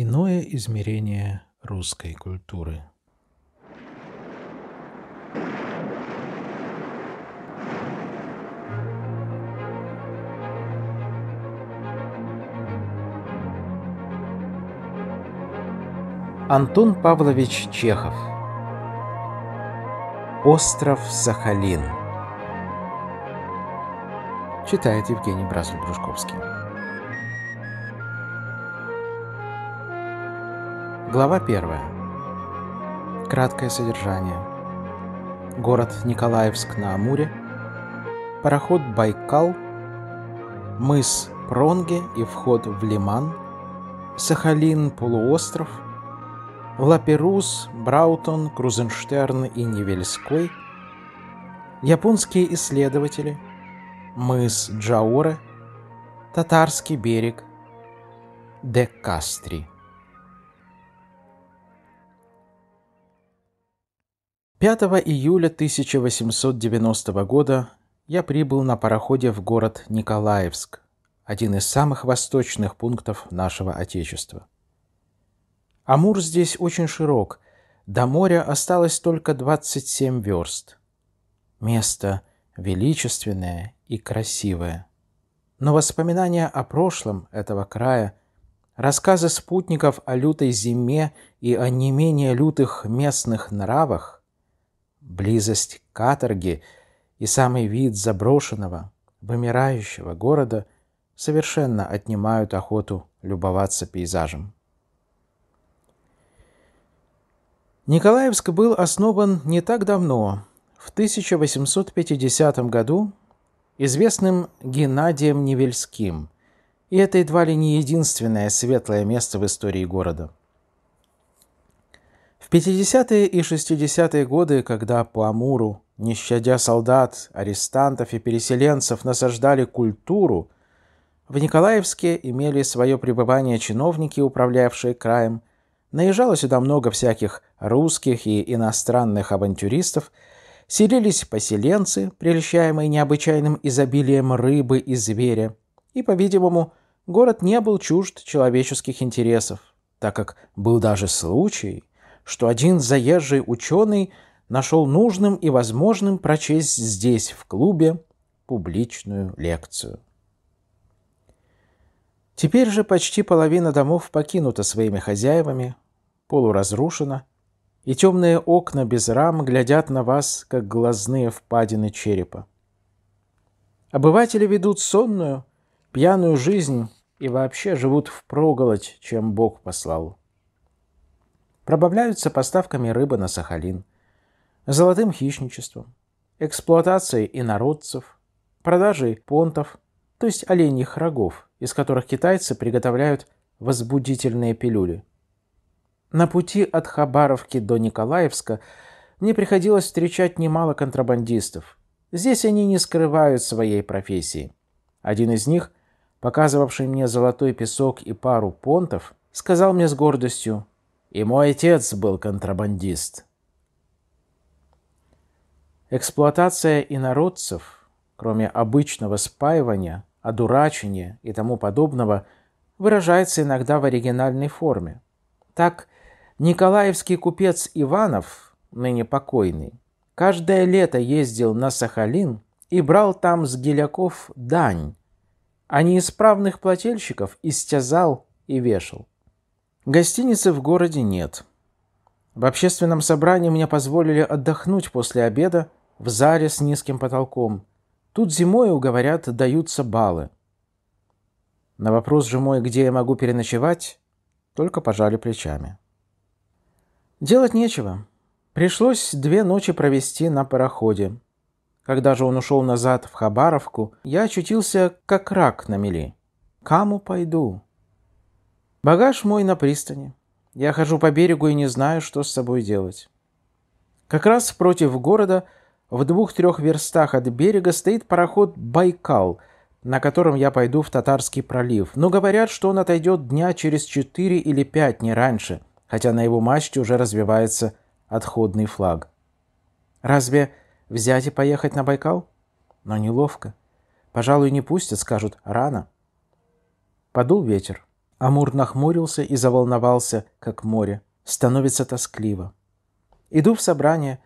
Иное измерение русской культуры. Антон Павлович Чехов Остров Сахалин Читает Евгений Бразов-Брюшковский Глава 1. Краткое содержание. Город Николаевск на Амуре. Пароход Байкал. Мыс Пронге и вход в Лиман. Сахалин полуостров. Лаперус, Браутон, Крузенштерн и Невельской. Японские исследователи. Мыс Джаоре. Татарский берег. де Кастри. 5 июля 1890 года я прибыл на пароходе в город Николаевск, один из самых восточных пунктов нашего Отечества. Амур здесь очень широк, до моря осталось только 27 верст. Место величественное и красивое. Но воспоминания о прошлом этого края, рассказы спутников о лютой зиме и о не менее лютых местных нравах Близость каторги и самый вид заброшенного, вымирающего города совершенно отнимают охоту любоваться пейзажем. Николаевск был основан не так давно, в 1850 году, известным Геннадием Невельским, и это едва ли не единственное светлое место в истории города – в 50-е и 60-е годы, когда по Амуру, не щадя солдат, арестантов и переселенцев, насаждали культуру, в Николаевске имели свое пребывание чиновники, управлявшие краем. Наезжало сюда много всяких русских и иностранных авантюристов. Селились поселенцы, прельщаемые необычайным изобилием рыбы и зверя. И, по-видимому, город не был чужд человеческих интересов, так как был даже случай, что один заезжий ученый нашел нужным и возможным прочесть здесь, в клубе, публичную лекцию. Теперь же почти половина домов покинута своими хозяевами, полуразрушена, и темные окна без рам глядят на вас, как глазные впадины черепа. Обыватели ведут сонную, пьяную жизнь и вообще живут впроголодь, чем Бог послал пробавляются поставками рыбы на Сахалин, золотым хищничеством, эксплуатацией инородцев, продажей понтов, то есть оленьих рогов, из которых китайцы приготовляют возбудительные пилюли. На пути от Хабаровки до Николаевска мне приходилось встречать немало контрабандистов. Здесь они не скрывают своей профессии. Один из них, показывавший мне золотой песок и пару понтов, сказал мне с гордостью и мой отец был контрабандист. Эксплуатация инородцев, кроме обычного спаивания, одурачения и тому подобного, выражается иногда в оригинальной форме. Так, николаевский купец Иванов, ныне покойный, каждое лето ездил на Сахалин и брал там с геляков дань, а неисправных плательщиков истязал и вешал. Гостиницы в городе нет. В общественном собрании мне позволили отдохнуть после обеда в зале с низким потолком. Тут зимою, говорят, даются балы. На вопрос же мой, где я могу переночевать, только пожали плечами. Делать нечего. Пришлось две ночи провести на пароходе. Когда же он ушел назад в Хабаровку, я очутился как рак на мели. «Каму пойду?» Багаж мой на пристани. Я хожу по берегу и не знаю, что с собой делать. Как раз против города, в двух-трех верстах от берега, стоит пароход «Байкал», на котором я пойду в Татарский пролив. Но говорят, что он отойдет дня через четыре или пять, не раньше, хотя на его мачте уже развивается отходный флаг. Разве взять и поехать на Байкал? Но неловко. Пожалуй, не пустят, скажут, рано. Подул ветер. Амур нахмурился и заволновался, как море. Становится тоскливо. Иду в собрание,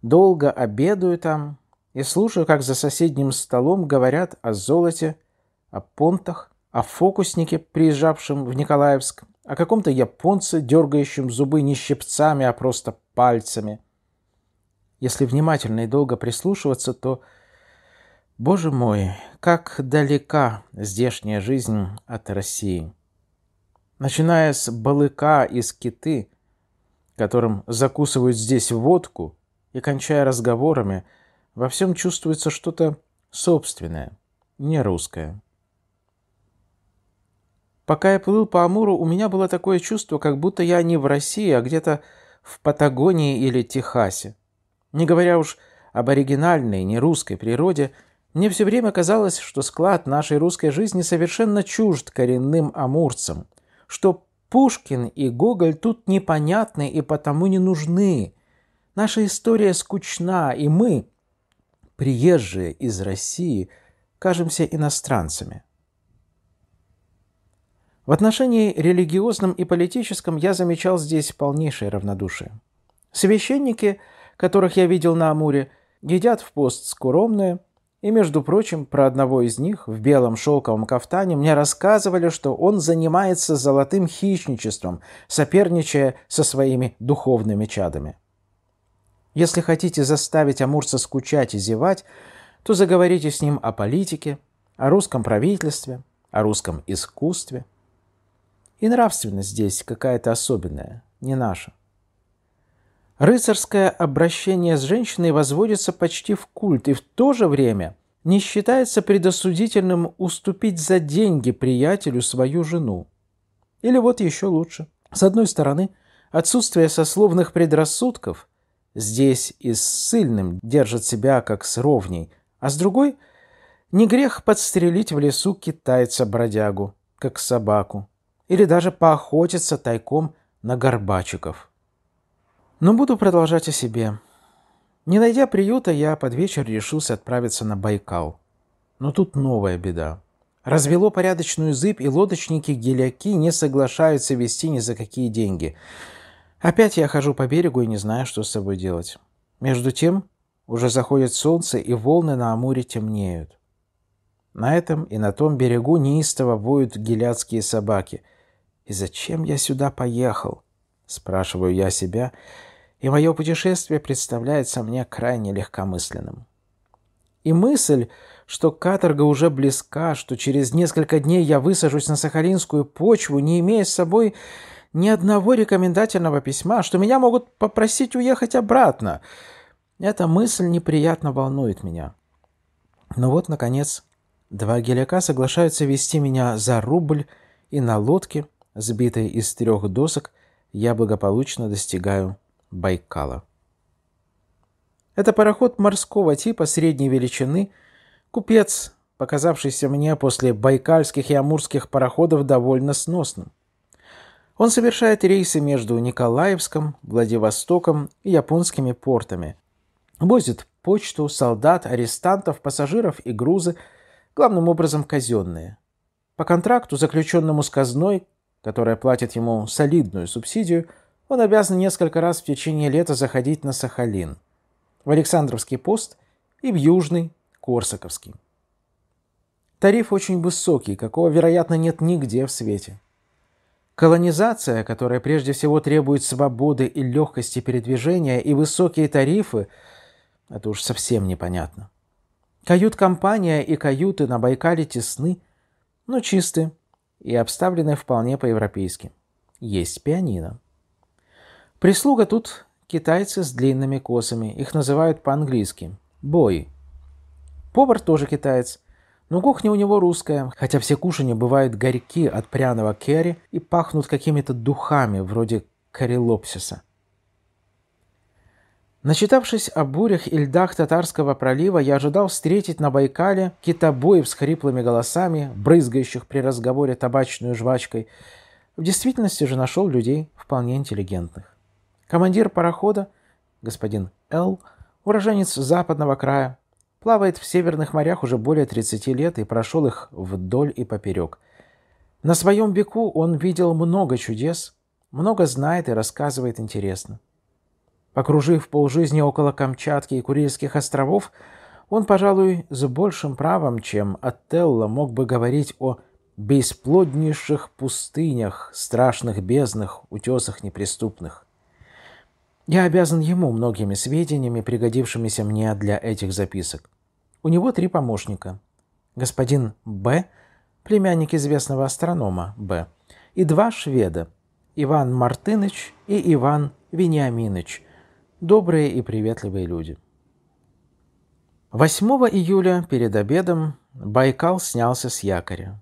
долго обедаю там и слушаю, как за соседним столом говорят о золоте, о понтах, о фокуснике, приезжавшем в Николаевск, о каком-то японце, дергающем зубы не щипцами, а просто пальцами. Если внимательно и долго прислушиваться, то, боже мой, как далека здешняя жизнь от России начиная с балыка из киты, которым закусывают здесь водку, и кончая разговорами, во всем чувствуется что-то собственное, не русское. Пока я плыл по Амуру, у меня было такое чувство, как будто я не в России, а где-то в Патагонии или Техасе. Не говоря уж об оригинальной, не русской природе, мне все время казалось, что склад нашей русской жизни совершенно чужд коренным амурцам – что Пушкин и Гоголь тут непонятны и потому не нужны. Наша история скучна, и мы, приезжие из России, кажемся иностранцами. В отношении религиозном и политическом я замечал здесь полнейшее равнодушие. Священники, которых я видел на Амуре, едят в пост скромное. И, между прочим, про одного из них в белом шелковом кафтане мне рассказывали, что он занимается золотым хищничеством, соперничая со своими духовными чадами. Если хотите заставить Амурса скучать и зевать, то заговорите с ним о политике, о русском правительстве, о русском искусстве. И нравственность здесь какая-то особенная, не наша. Рыцарское обращение с женщиной возводится почти в культ и в то же время не считается предосудительным уступить за деньги приятелю свою жену. Или вот еще лучше. С одной стороны, отсутствие сословных предрассудков здесь и с сильным держит себя как с ровней, а с другой – не грех подстрелить в лесу китайца-бродягу, как собаку, или даже поохотиться тайком на горбачиков. Но буду продолжать о себе. Не найдя приюта, я под вечер решился отправиться на Байкал. Но тут новая беда. Развело порядочную зыбь, и лодочники-геляки не соглашаются вести ни за какие деньги. Опять я хожу по берегу и не знаю, что с собой делать. Между тем, уже заходит солнце, и волны на Амуре темнеют. На этом и на том берегу неистово воют геляцкие собаки. «И зачем я сюда поехал?» – спрашиваю я себя – и мое путешествие представляется мне крайне легкомысленным. И мысль, что каторга уже близка, что через несколько дней я высажусь на сахалинскую почву, не имея с собой ни одного рекомендательного письма, что меня могут попросить уехать обратно. Эта мысль неприятно волнует меня. Но ну вот, наконец, два геляка соглашаются вести меня за рубль, и на лодке, сбитой из трех досок, я благополучно достигаю Байкала. Это пароход морского типа средней величины. Купец, показавшийся мне после байкальских и амурских пароходов довольно сносным. Он совершает рейсы между Николаевском, Владивостоком и японскими портами. Возит почту, солдат, арестантов, пассажиров и грузы, главным образом казенные. По контракту, заключенному с казной, которая платит ему солидную субсидию – он обязан несколько раз в течение лета заходить на Сахалин, в Александровский пост и в Южный, Корсаковский. Тариф очень высокий, какого, вероятно, нет нигде в свете. Колонизация, которая прежде всего требует свободы и легкости передвижения, и высокие тарифы – это уж совсем непонятно. Кают-компания и каюты на Байкале тесны, но чисты и обставлены вполне по-европейски. Есть пианино. Прислуга тут китайцы с длинными косами. Их называют по-английски бой. Повар тоже китаец, но кухня у него русская, хотя все кушания бывают горьки от пряного керри и пахнут какими-то духами, вроде карилопсиса. Начитавшись о бурях и льдах Татарского пролива, я ожидал встретить на Байкале китобоев с хриплыми голосами, брызгающих при разговоре табачную жвачкой. В действительности же нашел людей вполне интеллигентных. Командир парохода, господин Л., уроженец западного края, плавает в северных морях уже более 30 лет и прошел их вдоль и поперек. На своем веку он видел много чудес, много знает и рассказывает интересно. Покружив полжизни около Камчатки и Курильских островов, он, пожалуй, с большим правом, чем Отелло, мог бы говорить о бесплоднейших пустынях, страшных безднах, утесах неприступных. Я обязан ему многими сведениями, пригодившимися мне для этих записок. У него три помощника. Господин Б., племянник известного астронома Б., и два шведа, Иван Мартыныч и Иван Вениаминович, добрые и приветливые люди. 8 июля перед обедом Байкал снялся с якоря.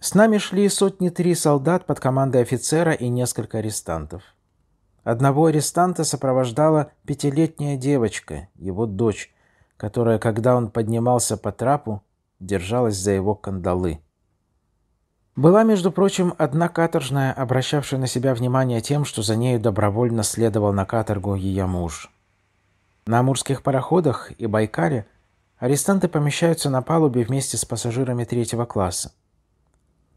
С нами шли сотни три солдат под командой офицера и несколько арестантов – Одного арестанта сопровождала пятилетняя девочка, его дочь, которая, когда он поднимался по трапу, держалась за его кандалы. Была, между прочим, одна каторжная, обращавшая на себя внимание тем, что за нею добровольно следовал на каторгу ее муж. На амурских пароходах и Байкале арестанты помещаются на палубе вместе с пассажирами третьего класса.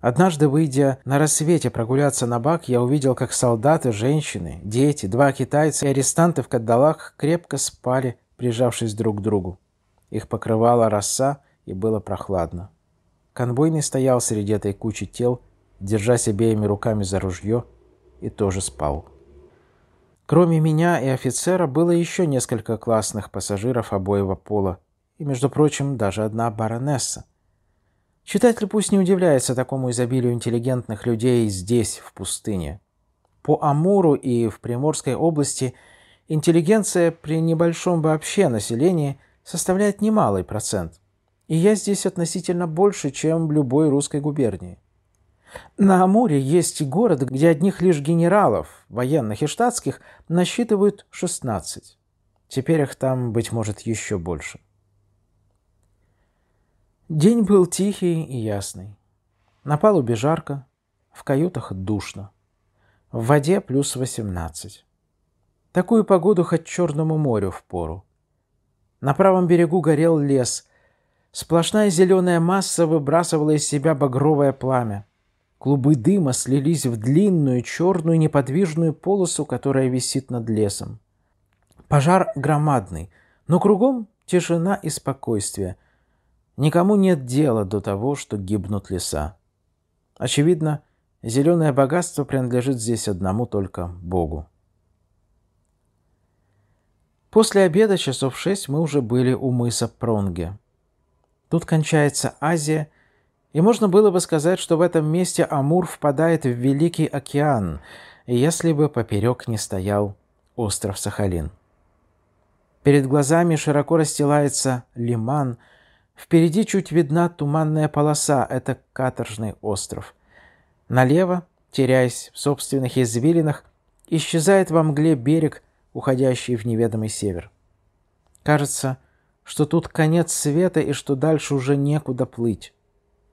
Однажды, выйдя на рассвете прогуляться на бак, я увидел, как солдаты, женщины, дети, два китайца и арестанты в кандалах крепко спали, прижавшись друг к другу. Их покрывала роса, и было прохладно. Конвойный стоял среди этой кучи тел, держась обеими руками за ружье, и тоже спал. Кроме меня и офицера было еще несколько классных пассажиров обоего пола, и, между прочим, даже одна баронесса. Читатель пусть не удивляется такому изобилию интеллигентных людей здесь, в пустыне. По Амуру и в Приморской области интеллигенция при небольшом вообще населении составляет немалый процент. И я здесь относительно больше, чем в любой русской губернии. На Амуре есть и город, где одних лишь генералов, военных и штатских, насчитывают 16. Теперь их там, быть может, еще больше. День был тихий и ясный. На палубе жарко, в каютах душно. В воде плюс 18. Такую погоду хоть Черному морю в пору. На правом берегу горел лес. Сплошная зеленая масса выбрасывала из себя багровое пламя. Клубы дыма слились в длинную черную неподвижную полосу, которая висит над лесом. Пожар громадный, но кругом тишина и спокойствие – Никому нет дела до того, что гибнут леса. Очевидно, зеленое богатство принадлежит здесь одному только Богу. После обеда часов шесть мы уже были у мыса Пронге. Тут кончается Азия, и можно было бы сказать, что в этом месте Амур впадает в Великий океан, если бы поперек не стоял остров Сахалин. Перед глазами широко расстилается лиман – Впереди чуть видна туманная полоса, это каторжный остров. Налево, теряясь в собственных извилинах, исчезает во мгле берег, уходящий в неведомый север. Кажется, что тут конец света и что дальше уже некуда плыть.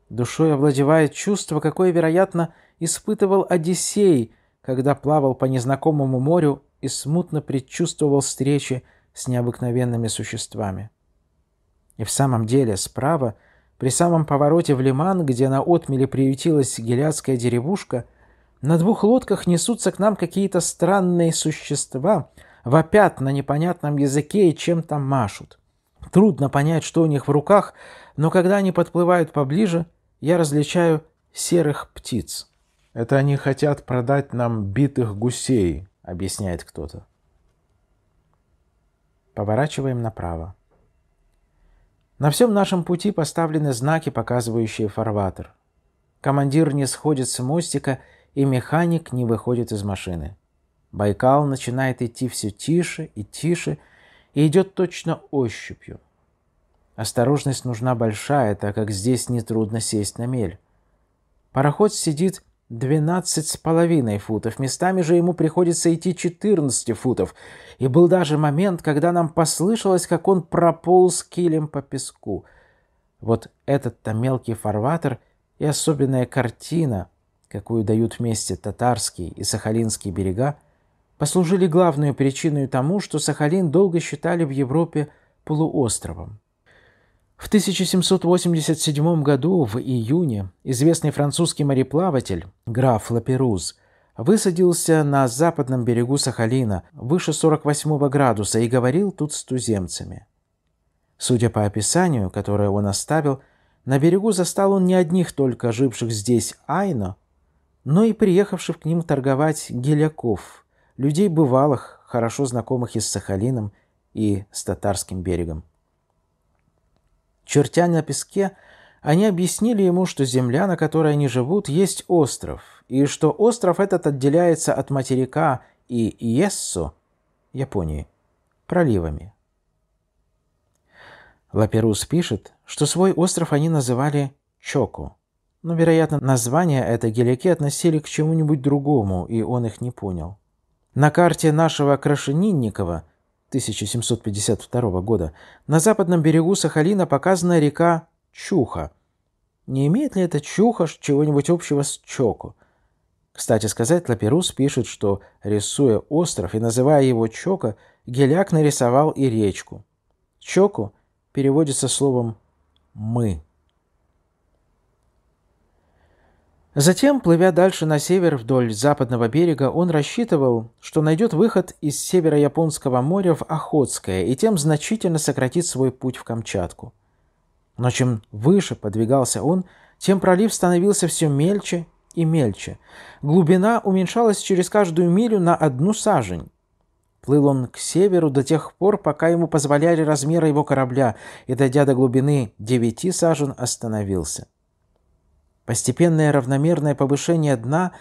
Душой овладевает чувство, какое, вероятно, испытывал Одиссей, когда плавал по незнакомому морю и смутно предчувствовал встречи с необыкновенными существами. И в самом деле справа, при самом повороте в лиман, где на отмеле приютилась геляцкая деревушка, на двух лодках несутся к нам какие-то странные существа, вопят на непонятном языке и чем то машут. Трудно понять, что у них в руках, но когда они подплывают поближе, я различаю серых птиц. «Это они хотят продать нам битых гусей», — объясняет кто-то. Поворачиваем направо. На всем нашем пути поставлены знаки, показывающие фарватер. Командир не сходит с мостика, и механик не выходит из машины. Байкал начинает идти все тише и тише, и идет точно ощупью. Осторожность нужна большая, так как здесь нетрудно сесть на мель. Пароход сидит 12 с половиной футов, местами же ему приходится идти 14 футов, и был даже момент, когда нам послышалось, как он прополз килем по песку. Вот этот-то мелкий фарватер и особенная картина, какую дают вместе татарские и сахалинские берега, послужили главной причиной тому, что Сахалин долго считали в Европе полуостровом. В 1787 году, в июне, известный французский мореплаватель граф Лаперуз высадился на западном берегу Сахалина, выше 48 градуса, и говорил тут с туземцами. Судя по описанию, которое он оставил, на берегу застал он не одних только живших здесь айно, но и приехавших к ним торговать геляков, людей бывалых, хорошо знакомых и с Сахалином, и с татарским берегом. Чертя на песке, они объяснили ему, что земля, на которой они живут, есть остров, и что остров этот отделяется от материка и Иессу, Японии, проливами. Лаперус пишет, что свой остров они называли Чоку, но, вероятно, название это гелики относили к чему-нибудь другому, и он их не понял. На карте нашего Крашенинникова 1752 года, на западном берегу Сахалина показана река Чуха. Не имеет ли эта Чуха чего-нибудь общего с Чоку? Кстати сказать, Лаперус пишет, что, рисуя остров и называя его Чока, Геляк нарисовал и речку. Чоку переводится словом «мы». Затем, плывя дальше на север вдоль западного берега, он рассчитывал, что найдет выход из северо-японского моря в Охотское и тем значительно сократит свой путь в Камчатку. Но чем выше подвигался он, тем пролив становился все мельче и мельче. Глубина уменьшалась через каждую милю на одну сажень. Плыл он к северу до тех пор, пока ему позволяли размеры его корабля, и, дойдя до глубины девяти сажен, остановился. Постепенное равномерное повышение дна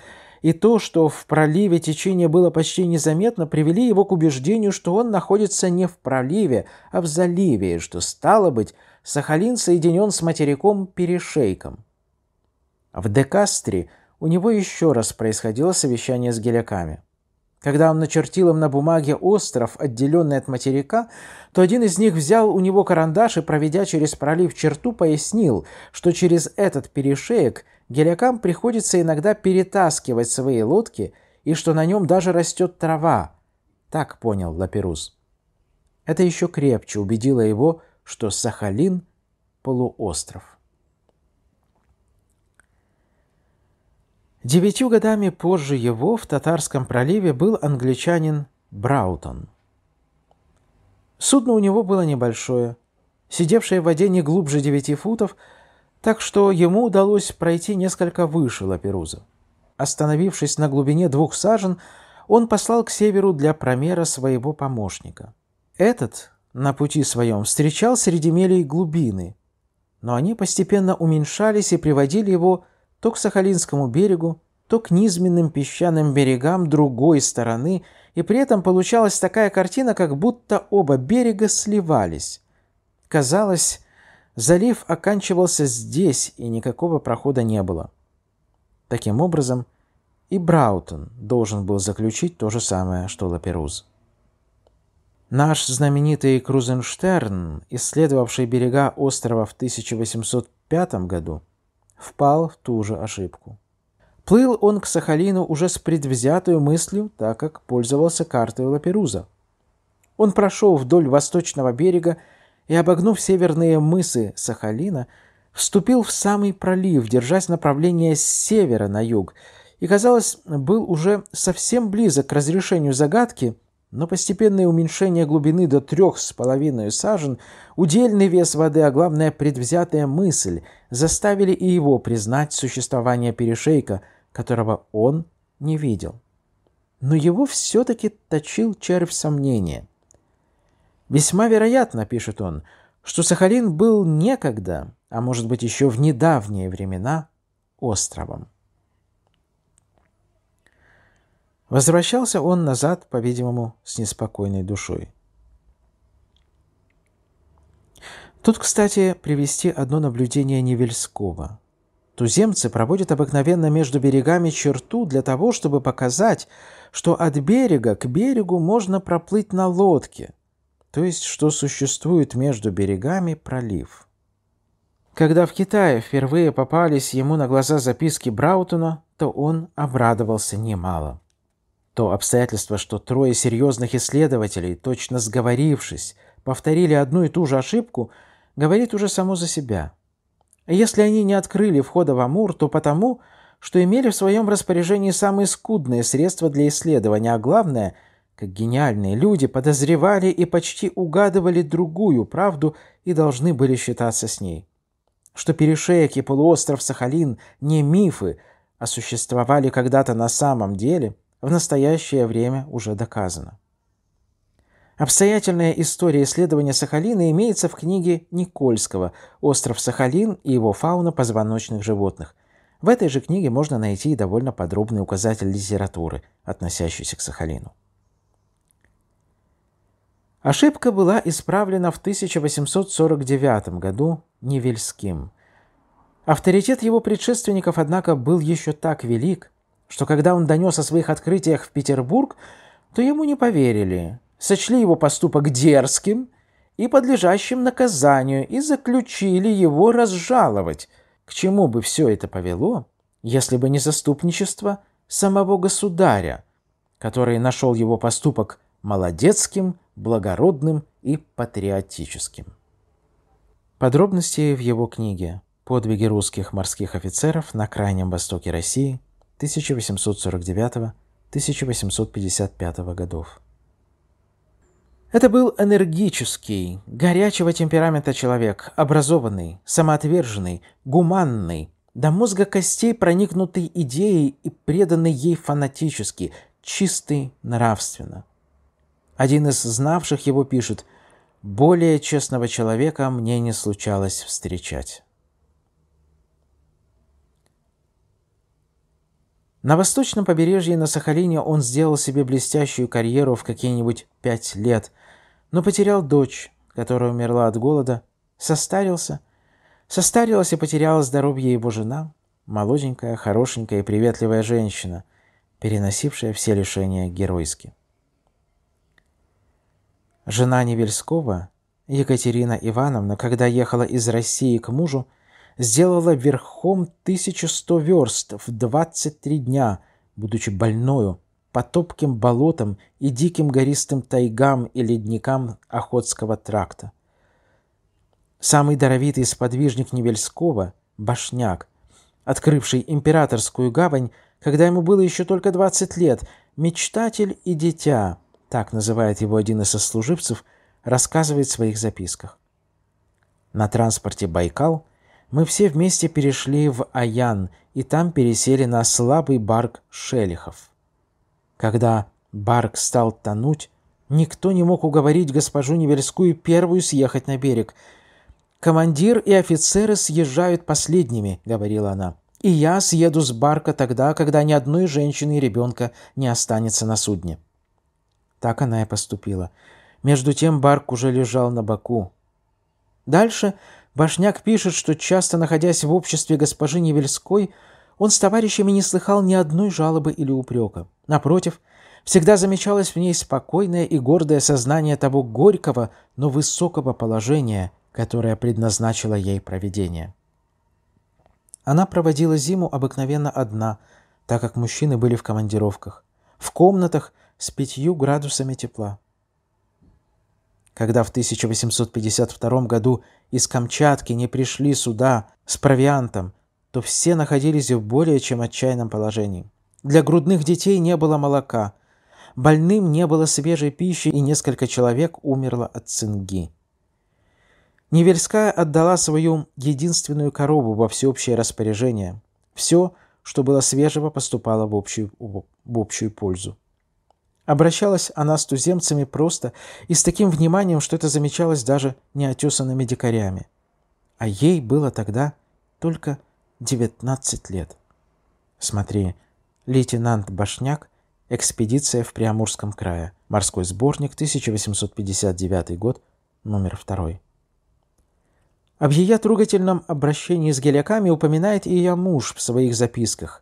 и то, что в проливе течение было почти незаметно, привели его к убеждению, что он находится не в проливе, а в заливе, и что, стало быть, Сахалин соединен с материком перешейком. В Декастре у него еще раз происходило совещание с геляками – когда он начертил им на бумаге остров, отделенный от материка, то один из них взял у него карандаш и, проведя через пролив черту, пояснил, что через этот перешеек гелякам приходится иногда перетаскивать свои лодки и что на нем даже растет трава. Так понял Лаперус. Это еще крепче убедило его, что Сахалин – полуостров. Девятью годами позже его в Татарском проливе был англичанин Браутон. Судно у него было небольшое, сидевшее в воде не глубже девяти футов, так что ему удалось пройти несколько выше Лаперуза. Остановившись на глубине двух сажен, он послал к северу для промера своего помощника. Этот на пути своем встречал среди мелей глубины, но они постепенно уменьшались и приводили его то к Сахалинскому берегу, то к низменным песчаным берегам другой стороны, и при этом получалась такая картина, как будто оба берега сливались. Казалось, залив оканчивался здесь, и никакого прохода не было. Таким образом, и Браутон должен был заключить то же самое, что Лаперуз. Наш знаменитый Крузенштерн, исследовавший берега острова в 1805 году, впал в ту же ошибку. Плыл он к Сахалину уже с предвзятой мыслью, так как пользовался картой Лаперуза. Он прошел вдоль восточного берега и, обогнув северные мысы Сахалина, вступил в самый пролив, держась направление с севера на юг, и, казалось, был уже совсем близок к разрешению загадки – но постепенное уменьшение глубины до трех с половиной сажен, удельный вес воды, а главное предвзятая мысль, заставили и его признать существование перешейка, которого он не видел. Но его все-таки точил червь сомнения. «Весьма вероятно, — пишет он, — что Сахалин был некогда, а может быть еще в недавние времена, островом. Возвращался он назад, по-видимому, с неспокойной душой. Тут, кстати, привести одно наблюдение Невельского. Туземцы проводят обыкновенно между берегами черту для того, чтобы показать, что от берега к берегу можно проплыть на лодке, то есть что существует между берегами пролив. Когда в Китае впервые попались ему на глаза записки Браутона, то он обрадовался немало. То обстоятельство, что трое серьезных исследователей, точно сговорившись, повторили одну и ту же ошибку, говорит уже само за себя. Если они не открыли входа в Амур, то потому, что имели в своем распоряжении самые скудные средства для исследования, а главное, как гениальные люди подозревали и почти угадывали другую правду и должны были считаться с ней. Что перешеек и полуостров Сахалин не мифы, а существовали когда-то на самом деле, в настоящее время уже доказано. Обстоятельная история исследования Сахалина имеется в книге Никольского «Остров Сахалин и его фауна позвоночных животных». В этой же книге можно найти и довольно подробный указатель литературы, относящийся к Сахалину. Ошибка была исправлена в 1849 году Невельским. Авторитет его предшественников, однако, был еще так велик – что когда он донес о своих открытиях в Петербург, то ему не поверили, сочли его поступок дерзким и подлежащим наказанию и заключили его разжаловать. К чему бы все это повело, если бы не заступничество самого государя, который нашел его поступок молодецким, благородным и патриотическим. Подробности в его книге «Подвиги русских морских офицеров на Крайнем Востоке России» 1849-1855 годов. Это был энергический, горячего темперамента человек, образованный, самоотверженный, гуманный, до мозга костей проникнутый идеей и преданный ей фанатически, чистый нравственно. Один из знавших его пишет «Более честного человека мне не случалось встречать». На восточном побережье на Сахалине он сделал себе блестящую карьеру в какие-нибудь пять лет, но потерял дочь, которая умерла от голода, состарился. Состарилась и потеряла здоровье его жена, молоденькая, хорошенькая и приветливая женщина, переносившая все лишения геройски. Жена Невельского, Екатерина Ивановна, когда ехала из России к мужу, сделала верхом 1100 верст в 23 дня, будучи больною, по топким болотам и диким гористым тайгам и ледникам Охотского тракта. Самый даровитый сподвижник Невельского, Башняк, открывший императорскую гавань, когда ему было еще только 20 лет, мечтатель и дитя, так называет его один из сослуживцев, рассказывает в своих записках. На транспорте «Байкал» Мы все вместе перешли в Аян, и там пересели на слабый барк шелихов. Когда барк стал тонуть, никто не мог уговорить госпожу Невельскую первую съехать на берег. «Командир и офицеры съезжают последними», — говорила она. «И я съеду с барка тогда, когда ни одной женщины и ребенка не останется на судне». Так она и поступила. Между тем барк уже лежал на боку. Дальше Башняк пишет, что часто находясь в обществе госпожи Невельской, он с товарищами не слыхал ни одной жалобы или упрека. Напротив, всегда замечалось в ней спокойное и гордое сознание того горького, но высокого положения, которое предназначило ей проведение. Она проводила зиму обыкновенно одна, так как мужчины были в командировках, в комнатах с пятью градусами тепла. Когда в 1852 году из Камчатки не пришли суда с провиантом, то все находились в более чем отчаянном положении. Для грудных детей не было молока, больным не было свежей пищи, и несколько человек умерло от цинги. Невельская отдала свою единственную корову во всеобщее распоряжение. Все, что было свежего, поступало в общую, в общую пользу. Обращалась она с туземцами просто и с таким вниманием, что это замечалось даже неотесанными дикарями. А ей было тогда только 19 лет. Смотри, лейтенант Башняк, экспедиция в Приамурском крае, морской сборник, 1859 год, номер 2. Об ее трогательном обращении с геляками упоминает и ее муж в своих записках.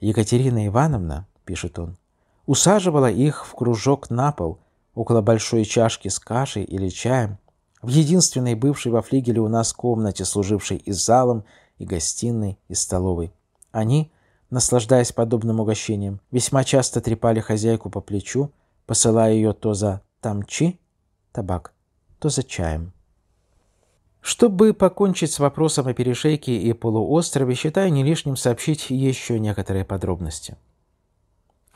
«Екатерина Ивановна», — пишет он, — усаживала их в кружок на пол, около большой чашки с кашей или чаем, в единственной бывшей во флигеле у нас комнате, служившей и залом, и гостиной, и столовой. Они, наслаждаясь подобным угощением, весьма часто трепали хозяйку по плечу, посылая ее то за тамчи, табак, то за чаем. Чтобы покончить с вопросом о перешейке и полуострове, считаю не лишним сообщить еще некоторые подробности.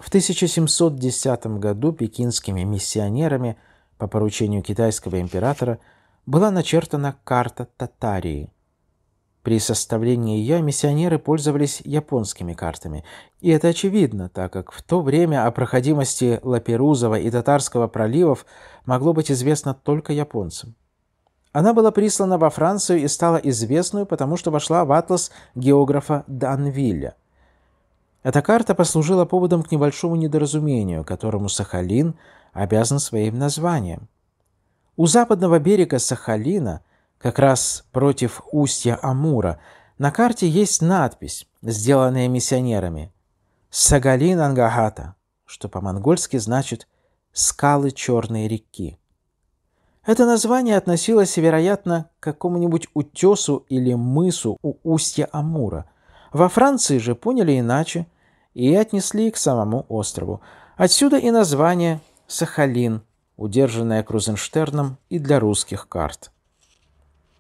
В 1710 году пекинскими миссионерами по поручению китайского императора была начертана карта Татарии. При составлении ее миссионеры пользовались японскими картами. И это очевидно, так как в то время о проходимости Лаперузова и Татарского проливов могло быть известно только японцам. Она была прислана во Францию и стала известной, потому что вошла в атлас географа Данвилля. Эта карта послужила поводом к небольшому недоразумению, которому Сахалин обязан своим названием. У западного берега Сахалина, как раз против устья Амура, на карте есть надпись, сделанная миссионерами «Сагалин Ангагата», что по-монгольски значит «скалы Черной реки». Это название относилось, вероятно, к какому-нибудь утесу или мысу у устья Амура, во Франции же поняли иначе и отнесли к самому острову. Отсюда и название «Сахалин», удержанное Крузенштерном и для русских карт.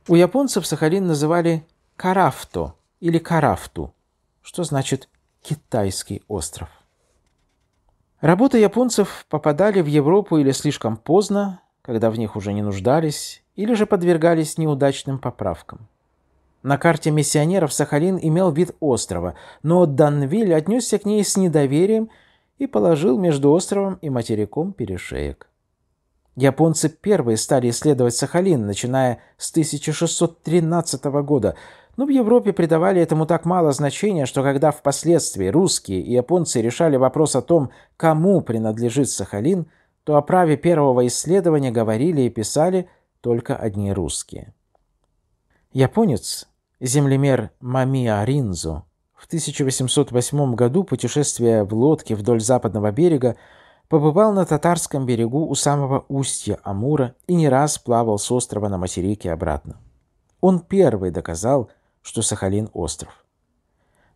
У японцев Сахалин называли «Карафто» или «Карафту», что значит «китайский остров». Работы японцев попадали в Европу или слишком поздно, когда в них уже не нуждались, или же подвергались неудачным поправкам. На карте миссионеров Сахалин имел вид острова, но Данвиль отнесся к ней с недоверием и положил между островом и материком перешеек. Японцы первые стали исследовать Сахалин, начиная с 1613 года, но в Европе придавали этому так мало значения, что когда впоследствии русские и японцы решали вопрос о том, кому принадлежит Сахалин, то о праве первого исследования говорили и писали только одни русские. Японец землемер Мамиа Ринзу В 1808 году, путешествуя в лодке вдоль западного берега, побывал на татарском берегу у самого устья Амура и не раз плавал с острова на материке обратно. Он первый доказал, что Сахалин – остров.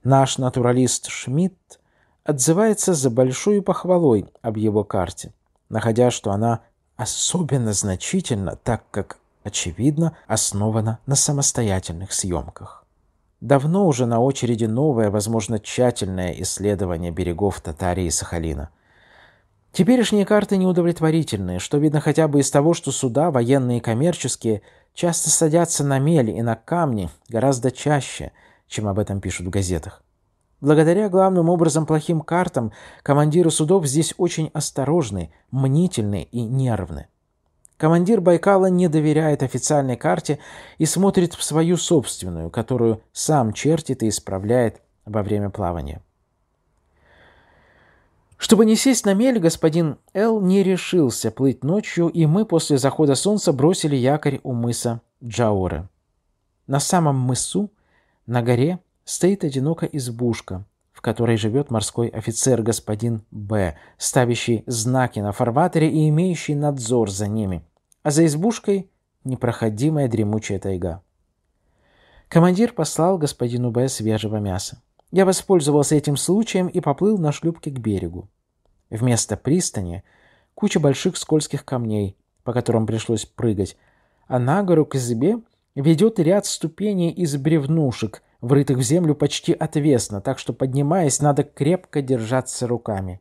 Наш натуралист Шмидт отзывается за большой похвалой об его карте, находя, что она особенно значительна, так как очевидно, основана на самостоятельных съемках. Давно уже на очереди новое, возможно, тщательное исследование берегов Татарии и Сахалина. Теперешние карты неудовлетворительные, что видно хотя бы из того, что суда, военные и коммерческие, часто садятся на мель и на камни гораздо чаще, чем об этом пишут в газетах. Благодаря главным образом плохим картам командиры судов здесь очень осторожны, мнительны и нервны. Командир Байкала не доверяет официальной карте и смотрит в свою собственную, которую сам чертит и исправляет во время плавания. Чтобы не сесть на мель, господин Л не решился плыть ночью, и мы после захода солнца бросили якорь у мыса Джаоры. На самом мысу, на горе, стоит одиноко избушка – которой живет морской офицер господин Б, ставящий знаки на фарватере и имеющий надзор за ними, а за избушкой непроходимая дремучая тайга. Командир послал господину Б свежего мяса. Я воспользовался этим случаем и поплыл на шлюпке к берегу. Вместо пристани куча больших скользких камней, по которым пришлось прыгать, а на гору к избе ведет ряд ступеней из бревнушек, врытых в землю почти отвесно, так что, поднимаясь, надо крепко держаться руками.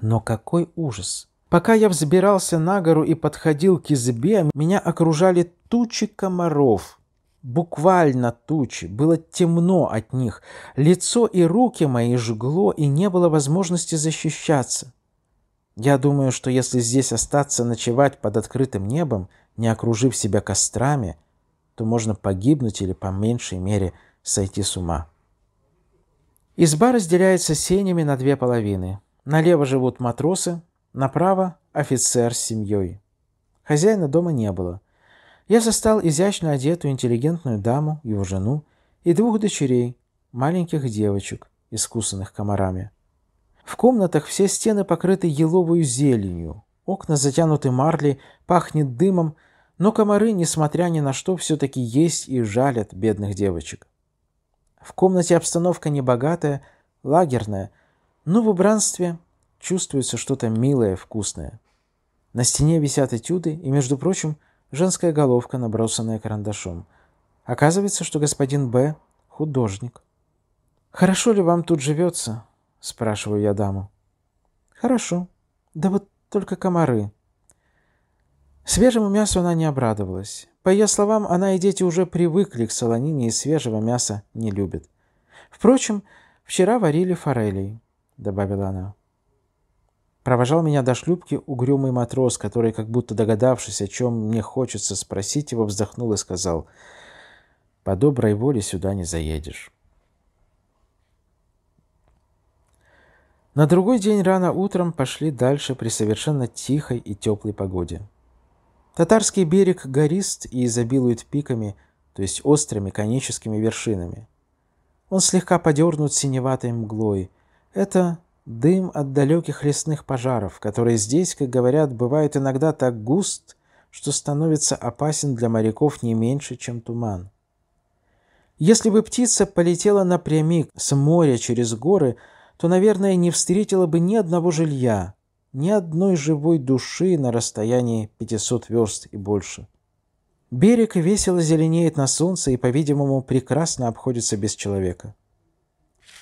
Но какой ужас! Пока я взбирался на гору и подходил к избе, меня окружали тучи комаров. Буквально тучи, было темно от них, лицо и руки мои жгло, и не было возможности защищаться. Я думаю, что если здесь остаться ночевать под открытым небом, не окружив себя кострами, то можно погибнуть или по меньшей мере – сойти с ума. Изба разделяется сенями на две половины. Налево живут матросы, направо – офицер с семьей. Хозяина дома не было. Я застал изящно одетую интеллигентную даму, его жену и двух дочерей, маленьких девочек, искусанных комарами. В комнатах все стены покрыты еловую зеленью, окна затянуты марлей, пахнет дымом, но комары, несмотря ни на что, все-таки есть и жалят бедных девочек. В комнате обстановка небогатая, лагерная, но в убранстве чувствуется что-то милое, вкусное. На стене висят этюды и, между прочим, женская головка, набросанная карандашом. Оказывается, что господин Б. художник. «Хорошо ли вам тут живется?» – спрашиваю я даму. «Хорошо. Да вот только комары». Свежему мясу она не обрадовалась. По ее словам, она и дети уже привыкли к солонине и свежего мяса не любят. «Впрочем, вчера варили форелей», — добавила она. Провожал меня до шлюпки угрюмый матрос, который, как будто догадавшись, о чем мне хочется спросить его, вздохнул и сказал, «По доброй воле сюда не заедешь». На другой день рано утром пошли дальше при совершенно тихой и теплой погоде. Татарский берег горист и изобилует пиками, то есть острыми коническими вершинами. Он слегка подернут синеватой мглой. Это дым от далеких лесных пожаров, которые здесь, как говорят, бывают иногда так густ, что становится опасен для моряков не меньше, чем туман. Если бы птица полетела напрямик с моря через горы, то, наверное, не встретила бы ни одного жилья, ни одной живой души на расстоянии 500 верст и больше. Берег весело зеленеет на солнце и, по-видимому, прекрасно обходится без человека.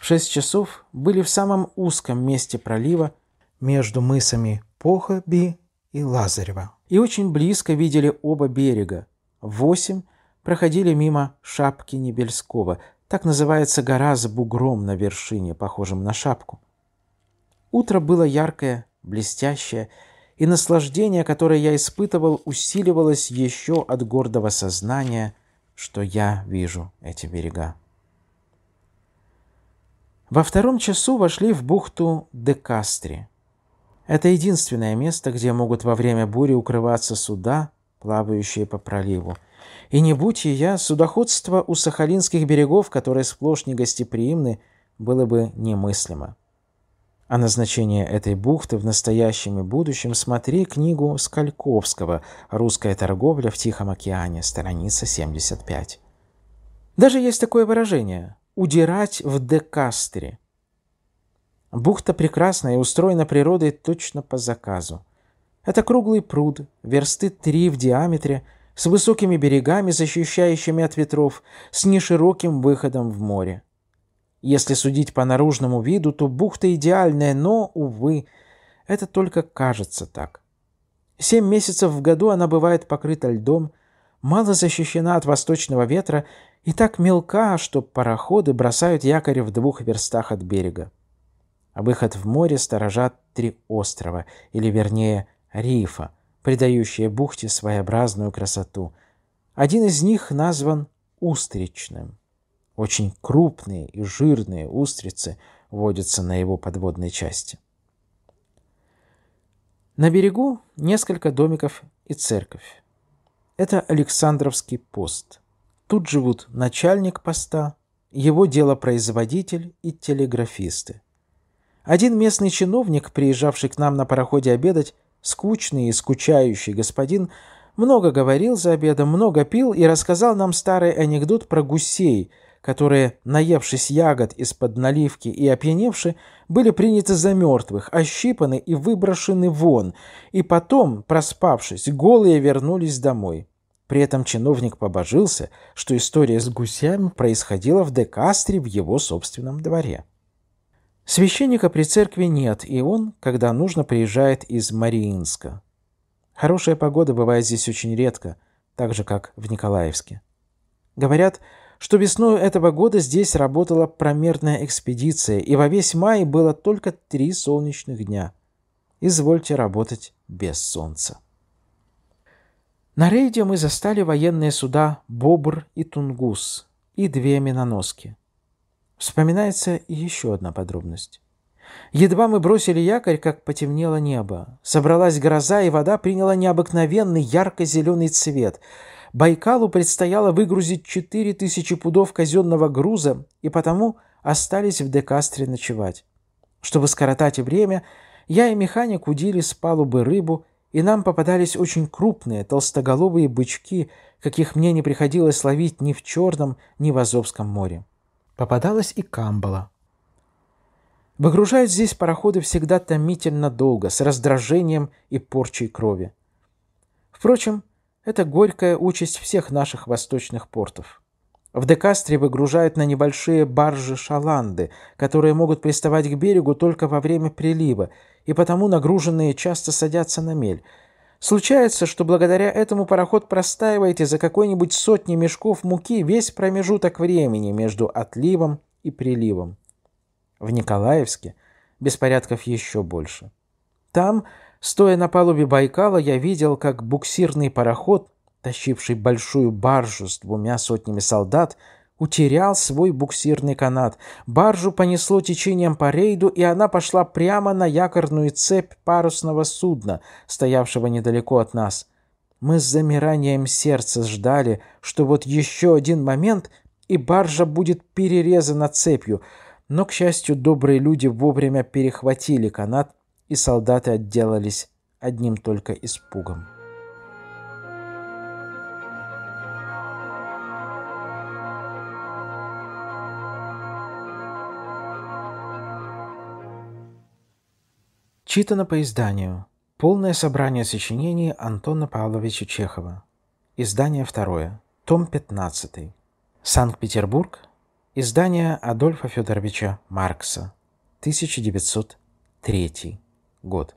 В 6 часов были в самом узком месте пролива между мысами Похоби и Лазарева. И очень близко видели оба берега. Восемь проходили мимо шапки Небельского. Так называется гора с бугром на вершине, похожим на шапку. Утро было яркое блестящее, и наслаждение, которое я испытывал, усиливалось еще от гордого сознания, что я вижу эти берега. Во втором часу вошли в бухту Декастри. Это единственное место, где могут во время бури укрываться суда, плавающие по проливу. И не будь и я, судоходство у сахалинских берегов, которые сплошь негостеприимны, было бы немыслимо. О а назначении этой бухты в настоящем и будущем смотри книгу Скальковского «Русская торговля в Тихом океане», страница 75. Даже есть такое выражение «удирать в декастре». Бухта прекрасна и устроена природой точно по заказу. Это круглый пруд, версты три в диаметре, с высокими берегами, защищающими от ветров, с нешироким выходом в море. Если судить по наружному виду, то бухта идеальная, но, увы, это только кажется так. Семь месяцев в году она бывает покрыта льдом, мало защищена от восточного ветра и так мелка, что пароходы бросают якорь в двух верстах от берега. А выход в море сторожат три острова, или вернее рифа, придающие бухте своеобразную красоту. Один из них назван «Устричным». Очень крупные и жирные устрицы водятся на его подводной части. На берегу несколько домиков и церковь. Это Александровский пост. Тут живут начальник поста, его делопроизводитель и телеграфисты. Один местный чиновник, приезжавший к нам на пароходе обедать, скучный и скучающий господин, много говорил за обедом, много пил и рассказал нам старый анекдот про гусей – которые, наевшись ягод из-под наливки и опьяневши, были приняты за мертвых, ощипаны и выброшены вон, и потом, проспавшись, голые вернулись домой. При этом чиновник побожился, что история с гусями происходила в Декастре в его собственном дворе. Священника при церкви нет, и он, когда нужно, приезжает из Мариинска. Хорошая погода бывает здесь очень редко, так же, как в Николаевске. Говорят, что весной этого года здесь работала промерная экспедиция, и во весь май было только три солнечных дня. Извольте работать без солнца. На рейде мы застали военные суда «Бобр» и «Тунгус» и две миноноски. Вспоминается еще одна подробность. Едва мы бросили якорь, как потемнело небо. Собралась гроза, и вода приняла необыкновенный ярко-зеленый цвет – Байкалу предстояло выгрузить 4000 пудов казенного груза, и потому остались в Декастре ночевать. Чтобы скоротать время, я и механик удили с палубы рыбу, и нам попадались очень крупные толстоголовые бычки, каких мне не приходилось ловить ни в Черном, ни в Азовском море. Попадалась и камбала. Выгружают здесь пароходы всегда томительно долго, с раздражением и порчей крови. Впрочем, это горькая участь всех наших восточных портов. В Декастре выгружают на небольшие баржи шаланды, которые могут приставать к берегу только во время прилива, и потому нагруженные часто садятся на мель. Случается, что благодаря этому пароход простаивает из-за какой-нибудь сотни мешков муки весь промежуток времени между отливом и приливом. В Николаевске беспорядков еще больше. Там, стоя на палубе Байкала, я видел, как буксирный пароход, тащивший большую баржу с двумя сотнями солдат, утерял свой буксирный канат. Баржу понесло течением по рейду, и она пошла прямо на якорную цепь парусного судна, стоявшего недалеко от нас. Мы с замиранием сердца ждали, что вот еще один момент, и баржа будет перерезана цепью. Но, к счастью, добрые люди вовремя перехватили канат и солдаты отделались одним только испугом. Читано по изданию. Полное собрание сочинений Антона Павловича Чехова. Издание второе. Том 15. Санкт-Петербург. Издание Адольфа Федоровича Маркса. 1903 год.